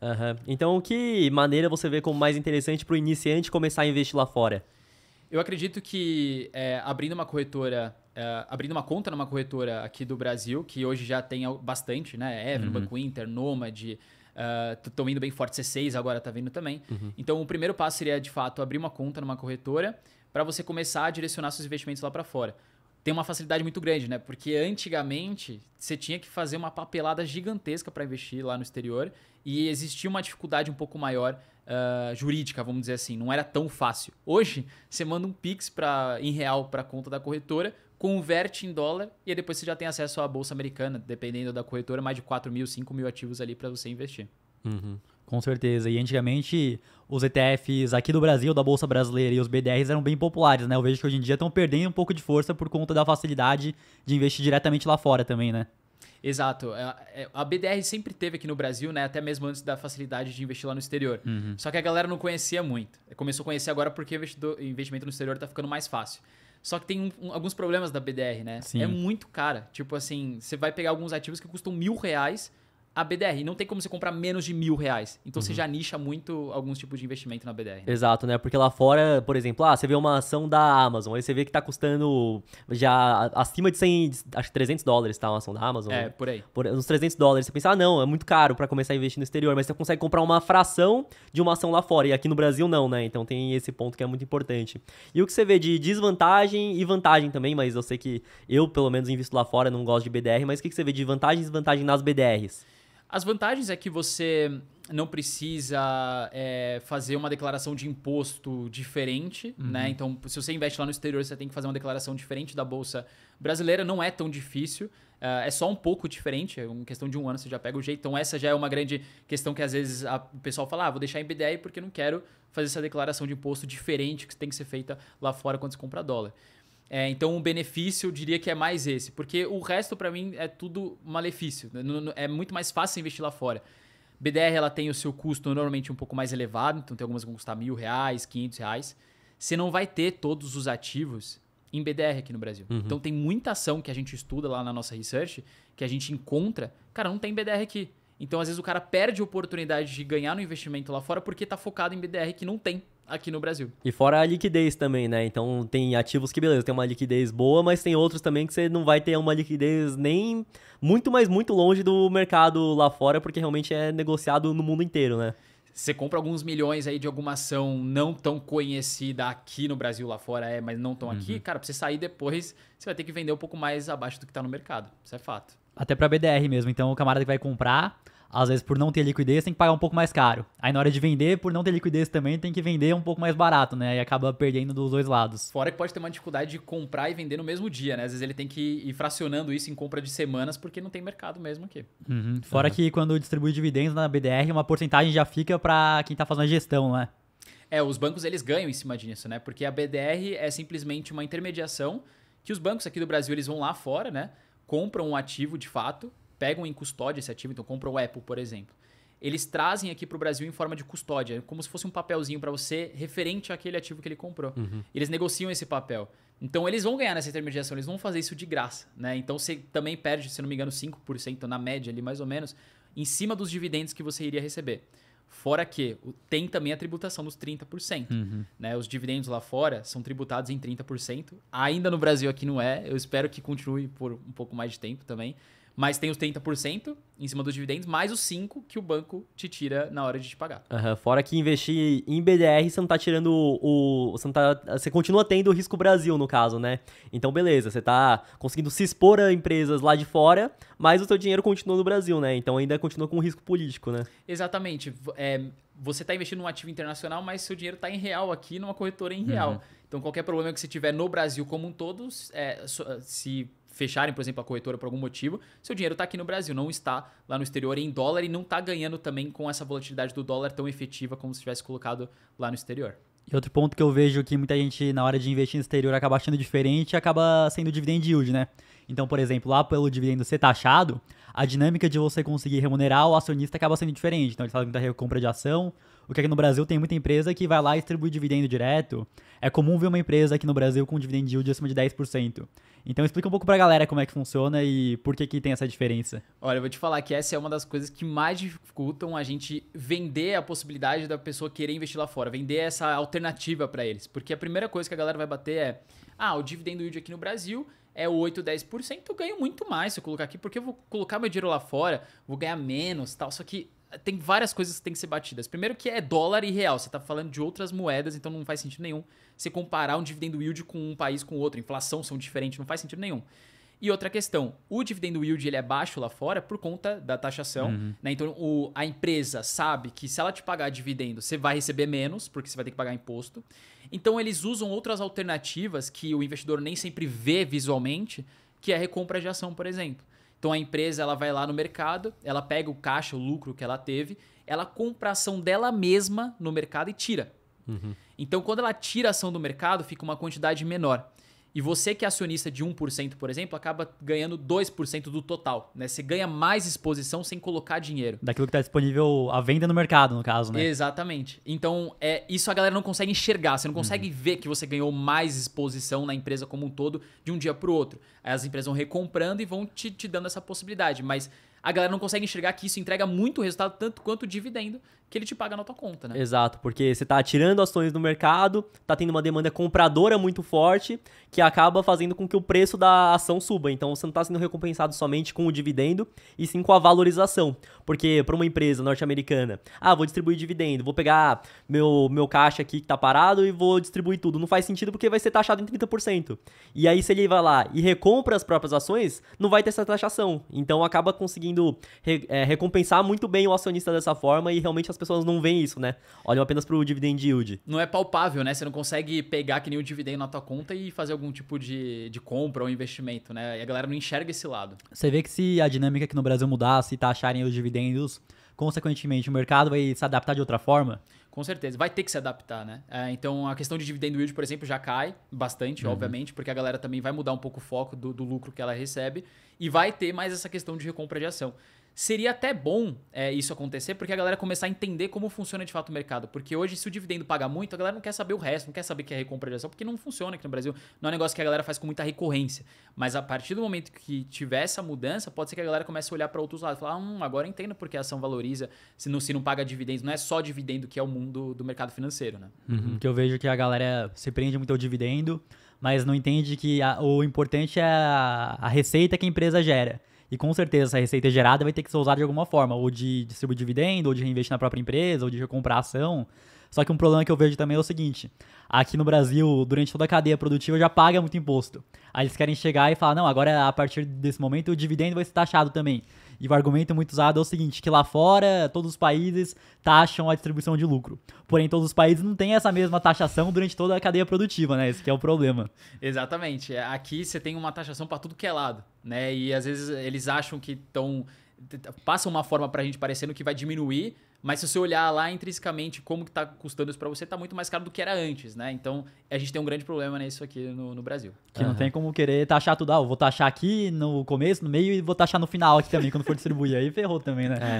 Uhum. Então, que maneira você vê como mais interessante para o iniciante começar a investir lá fora? Eu acredito que é, abrindo uma corretora, é, abrindo uma conta numa corretora aqui do Brasil, que hoje já tem bastante, né? Ever, uhum. Banco Inter, Nomad, estão é, uh, indo bem forte, C6 agora está vindo também. Uhum. Então, o primeiro passo seria, de fato, abrir uma conta numa corretora para você começar a direcionar seus investimentos lá para fora tem uma facilidade muito grande, né? Porque antigamente você tinha que fazer uma papelada gigantesca para investir lá no exterior e existia uma dificuldade um pouco maior uh, jurídica, vamos dizer assim, não era tão fácil. Hoje você manda um pix para em real para conta da corretora, converte em dólar e depois você já tem acesso à bolsa americana, dependendo da corretora, mais de 4 mil, 5 mil ativos ali para você investir. Uhum. Com certeza. E antigamente os ETFs aqui do Brasil, da Bolsa Brasileira e os BDRs eram bem populares, né? Eu vejo que hoje em dia estão perdendo um pouco de força por conta da facilidade de investir diretamente lá fora também, né? Exato. É, é, a BDR sempre teve aqui no Brasil, né? Até mesmo antes da facilidade de investir lá no exterior. Uhum. Só que a galera não conhecia muito. Começou a conhecer agora porque o investimento no exterior está ficando mais fácil. Só que tem um, um, alguns problemas da BDR, né? Sim. É muito cara. Tipo assim, você vai pegar alguns ativos que custam mil reais a BDR. Não tem como você comprar menos de mil reais. Então uhum. você já nicha muito alguns tipos de investimento na BDR. Né? Exato, né? Porque lá fora, por exemplo, ah, você vê uma ação da Amazon, aí você vê que tá custando já acima de 100, acho que 300 dólares, tá? Uma ação da Amazon. É, né? por aí. Por, uns 300 dólares. Você pensa, ah, não, é muito caro para começar a investir no exterior, mas você consegue comprar uma fração de uma ação lá fora. E aqui no Brasil não, né? Então tem esse ponto que é muito importante. E o que você vê de desvantagem e vantagem também, mas eu sei que eu, pelo menos, invisto lá fora, não gosto de BDR, mas o que você vê de vantagem e desvantagem nas BDRs? As vantagens é que você não precisa é, fazer uma declaração de imposto diferente, né? uhum. né? Então, se você investe lá no exterior, você tem que fazer uma declaração diferente da bolsa brasileira. Não é tão difícil, uh, é só um pouco diferente. É uma questão de um ano você já pega o jeito. Então, essa já é uma grande questão que às vezes a, o pessoal fala: ah, vou deixar em BDR porque não quero fazer essa declaração de imposto diferente que tem que ser feita lá fora quando se compra dólar. É, então o benefício eu diria que é mais esse, porque o resto para mim é tudo malefício. Né? É muito mais fácil investir lá fora. BDR ela tem o seu custo normalmente um pouco mais elevado, então tem algumas que vão custar mil reais, quinhentos reais. Você não vai ter todos os ativos em BDR aqui no Brasil. Uhum. Então tem muita ação que a gente estuda lá na nossa research, que a gente encontra, cara, não tem BDR aqui. Então às vezes o cara perde a oportunidade de ganhar no investimento lá fora porque está focado em BDR que não tem aqui no Brasil. E fora a liquidez também, né? Então tem ativos que, beleza, tem uma liquidez boa, mas tem outros também que você não vai ter uma liquidez nem muito, mas muito longe do mercado lá fora, porque realmente é negociado no mundo inteiro, né? Você compra alguns milhões aí de alguma ação não tão conhecida aqui no Brasil, lá fora é, mas não tão aqui, uhum. cara, pra você sair depois, você vai ter que vender um pouco mais abaixo do que tá no mercado. Isso é fato. Até pra BDR mesmo. Então o camarada que vai comprar, às vezes por não ter liquidez tem que pagar um pouco mais caro. Aí na hora de vender, por não ter liquidez também tem que vender um pouco mais barato, né? E acaba perdendo dos dois lados. Fora que pode ter uma dificuldade de comprar e vender no mesmo dia, né? Às vezes ele tem que ir fracionando isso em compra de semanas porque não tem mercado mesmo aqui. Uhum. Fora uhum. que quando distribui dividendos na BDR, uma porcentagem já fica para quem tá fazendo a gestão, né? É, os bancos eles ganham em cima disso, né? Porque a BDR é simplesmente uma intermediação que os bancos aqui do Brasil eles vão lá fora, né? Compram um ativo de fato pegam em custódia esse ativo, então compram o Apple, por exemplo. Eles trazem aqui para o Brasil em forma de custódia, como se fosse um papelzinho para você referente àquele ativo que ele comprou. Uhum. Eles negociam esse papel. Então eles vão ganhar nessa intermediação, eles vão fazer isso de graça. Né? Então você também perde, se não me engano, 5% na média ali, mais ou menos, em cima dos dividendos que você iria receber. Fora que tem também a tributação dos 30%. Uhum. Né? Os dividendos lá fora são tributados em 30%. Ainda no Brasil aqui não é. Eu espero que continue por um pouco mais de tempo também. Mas tem os 30% em cima dos dividendos, mais os 5% que o banco te tira na hora de te pagar. Uhum. Fora que investir em BDR, você não tá tirando o. Você, tá, você continua tendo o risco Brasil, no caso, né? Então, beleza, você tá conseguindo se expor a empresas lá de fora, mas o seu dinheiro continua no Brasil, né? Então ainda continua com risco político, né? Exatamente. É, você está investindo num ativo internacional, mas seu dinheiro está em real aqui, numa corretora em real. Uhum. Então, qualquer problema que você tiver no Brasil como um todo, é, se fecharem, por exemplo, a corretora por algum motivo, seu dinheiro está aqui no Brasil, não está lá no exterior em dólar e não está ganhando também com essa volatilidade do dólar tão efetiva como se tivesse colocado lá no exterior. E outro ponto que eu vejo que muita gente, na hora de investir no exterior, acaba achando diferente, acaba sendo dividend yield, né? Então, por exemplo, lá pelo dividendo ser taxado, a dinâmica de você conseguir remunerar o acionista acaba sendo diferente. Então, está fazem muita recompra de ação, o que aqui no Brasil tem muita empresa que vai lá e distribui dividendo direto. É comum ver uma empresa aqui no Brasil com um dividend yield acima de 10%. Então explica um pouco pra galera como é que funciona e por que, que tem essa diferença. Olha, eu vou te falar que essa é uma das coisas que mais dificultam a gente vender a possibilidade da pessoa querer investir lá fora, vender essa alternativa para eles. Porque a primeira coisa que a galera vai bater é: ah, o dividendo yield aqui no Brasil é 8, 10%, eu ganho muito mais se eu colocar aqui, porque eu vou colocar meu dinheiro lá fora, vou ganhar menos tal. Só que tem várias coisas que tem que ser batidas. Primeiro que é dólar e real, você está falando de outras moedas, então não faz sentido nenhum você comparar um dividendo yield com um país com outro. Inflação são diferentes, não faz sentido nenhum. E outra questão, o dividendo yield ele é baixo lá fora por conta da taxação, uhum. né? Então o, a empresa sabe que se ela te pagar dividendo, você vai receber menos, porque você vai ter que pagar imposto. Então eles usam outras alternativas que o investidor nem sempre vê visualmente, que é a recompra de ação, por exemplo. Então a empresa ela vai lá no mercado, ela pega o caixa, o lucro que ela teve, ela compra a ação dela mesma no mercado e tira. Uhum. Então quando ela tira a ação do mercado, fica uma quantidade menor. E você que é acionista de 1%, por exemplo, acaba ganhando 2% do total, né? Você ganha mais exposição sem colocar dinheiro. Daquilo que está disponível à venda no mercado, no caso, né? Exatamente. Então, é isso a galera não consegue enxergar, você não consegue uhum. ver que você ganhou mais exposição na empresa como um todo de um dia para o outro. Aí as empresas vão recomprando e vão te, te dando essa possibilidade, mas a galera não consegue enxergar que isso entrega muito resultado, tanto quanto o dividendo, que ele te paga na tua conta, né? Exato, porque você está tirando ações do mercado, está tendo uma demanda compradora muito forte, que acaba fazendo com que o preço da ação suba. Então você não está sendo recompensado somente com o dividendo, e sim com a valorização. Porque para uma empresa norte-americana, ah, vou distribuir dividendo, vou pegar meu, meu caixa aqui que está parado e vou distribuir tudo. Não faz sentido porque vai ser taxado em 30%. E aí se ele vai lá e recompra as próprias ações, não vai ter essa taxação. Então acaba conseguindo re, é, recompensar muito bem o acionista dessa forma e realmente as pessoas não veem isso, né? Olham apenas pro dividend yield. Não é palpável, né? Você não consegue pegar que nem o dividendo na tua conta e fazer algum tipo de, de compra ou investimento, né? E a galera não enxerga esse lado. Você vê que se a dinâmica aqui no Brasil mudasse e taxarem os dividendos, consequentemente o mercado vai se adaptar de outra forma? Com certeza, vai ter que se adaptar, né? É, então a questão de dividendo yield, por exemplo, já cai bastante, uhum. obviamente, porque a galera também vai mudar um pouco o foco do, do, lucro que ela recebe e vai ter mais essa questão de recompra de ação. Seria até bom é, isso acontecer, porque a galera começar a entender como funciona de fato o mercado. Porque hoje, se o dividendo paga muito, a galera não quer saber o resto, não quer saber que é recompra de ação, porque não funciona aqui no Brasil. Não é um negócio que a galera faz com muita recorrência. Mas a partir do momento que tiver essa mudança, pode ser que a galera comece a olhar para outros lados, falar, hum, agora entendo porque a ação valoriza, se não, se não paga dividendos, não é só dividendo que é o mundo comum do, do mercado financeiro, né? Uhum, que eu vejo que a galera se prende muito ao dividendo, mas não entende que a, o importante é a, a receita que a empresa gera. E com certeza essa receita é gerada vai ter que ser usada de alguma forma, ou de distribuir dividendo, ou de reinvestir na própria empresa, ou de comprar ação. Só que um problema que eu vejo também é o seguinte: aqui no Brasil, durante toda a cadeia produtiva, já paga muito imposto. Aí eles querem chegar e falar, não, agora a partir desse momento o dividendo vai ser taxado também. E o argumento muito usado é o seguinte, que lá fora todos os países taxam a distribuição de lucro. Porém, todos os países não têm essa mesma taxação durante toda a cadeia produtiva, né? Esse é o problema. Exatamente. É, aqui você tem uma taxação para tudo que é lado, né? E às vezes eles acham que estão passa uma forma pra gente parecendo que vai diminuir, mas se você olhar lá intrinsecamente como que tá custando isso para você, tá muito mais caro do que era antes, né? Então, a gente tem um grande problema nisso aqui no, no Brasil. Que uhum. não tem como querer taxar tudo. Ah, eu vou taxar aqui no começo, no meio e vou taxar no final aqui também, quando for distribuir. Aí ferrou também, né? É.